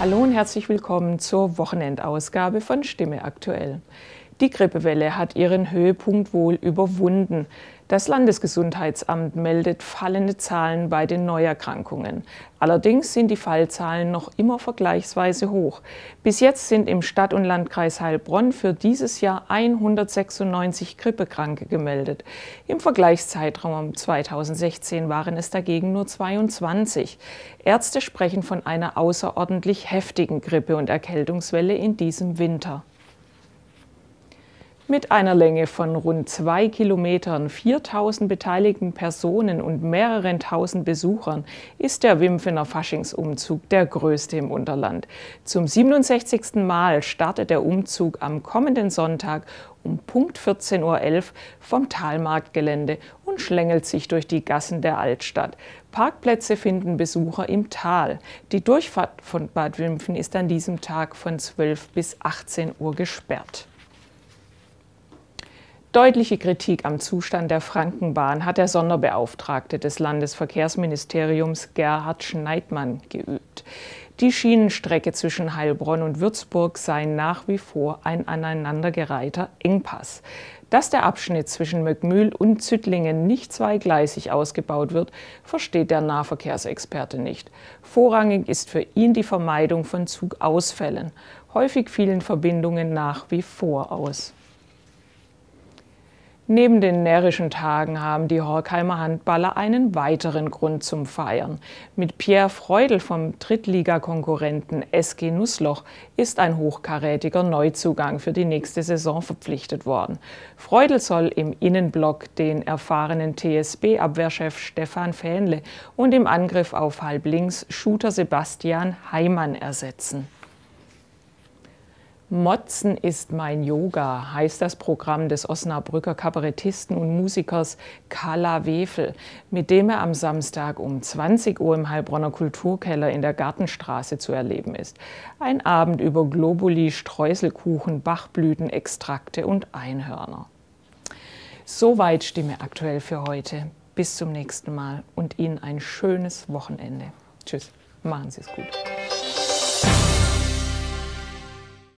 Hallo und herzlich willkommen zur Wochenendausgabe von Stimme aktuell. Die Grippewelle hat ihren Höhepunkt wohl überwunden. Das Landesgesundheitsamt meldet fallende Zahlen bei den Neuerkrankungen. Allerdings sind die Fallzahlen noch immer vergleichsweise hoch. Bis jetzt sind im Stadt- und Landkreis Heilbronn für dieses Jahr 196 Grippekranke gemeldet. Im Vergleichszeitraum 2016 waren es dagegen nur 22. Ärzte sprechen von einer außerordentlich heftigen Grippe- und Erkältungswelle in diesem Winter. Mit einer Länge von rund zwei Kilometern, 4000 beteiligten Personen und mehreren tausend Besuchern ist der Wimpfener Faschingsumzug der größte im Unterland. Zum 67. Mal startet der Umzug am kommenden Sonntag um Punkt 14.11 Uhr vom Talmarktgelände und schlängelt sich durch die Gassen der Altstadt. Parkplätze finden Besucher im Tal. Die Durchfahrt von Bad Wimpfen ist an diesem Tag von 12 bis 18 Uhr gesperrt. Deutliche Kritik am Zustand der Frankenbahn hat der Sonderbeauftragte des Landesverkehrsministeriums Gerhard Schneidmann geübt. Die Schienenstrecke zwischen Heilbronn und Würzburg sei nach wie vor ein aneinandergereihter Engpass. Dass der Abschnitt zwischen Möckmühl und Züttlingen nicht zweigleisig ausgebaut wird, versteht der Nahverkehrsexperte nicht. Vorrangig ist für ihn die Vermeidung von Zugausfällen. Häufig fielen Verbindungen nach wie vor aus. Neben den närrischen Tagen haben die Horkheimer Handballer einen weiteren Grund zum Feiern. Mit Pierre Freudel vom Drittligakonkurrenten SG Nussloch ist ein hochkarätiger Neuzugang für die nächste Saison verpflichtet worden. Freudel soll im Innenblock den erfahrenen TSB-Abwehrchef Stefan Fähnle und im Angriff auf halblinks Shooter Sebastian Heimann ersetzen. Motzen ist mein Yoga, heißt das Programm des Osnabrücker Kabarettisten und Musikers Carla Wefel, mit dem er am Samstag um 20 Uhr im Heilbronner Kulturkeller in der Gartenstraße zu erleben ist. Ein Abend über Globuli, Streuselkuchen, Bachblüten, Extrakte und Einhörner. Soweit Stimme aktuell für heute. Bis zum nächsten Mal und Ihnen ein schönes Wochenende. Tschüss, machen Sie es gut.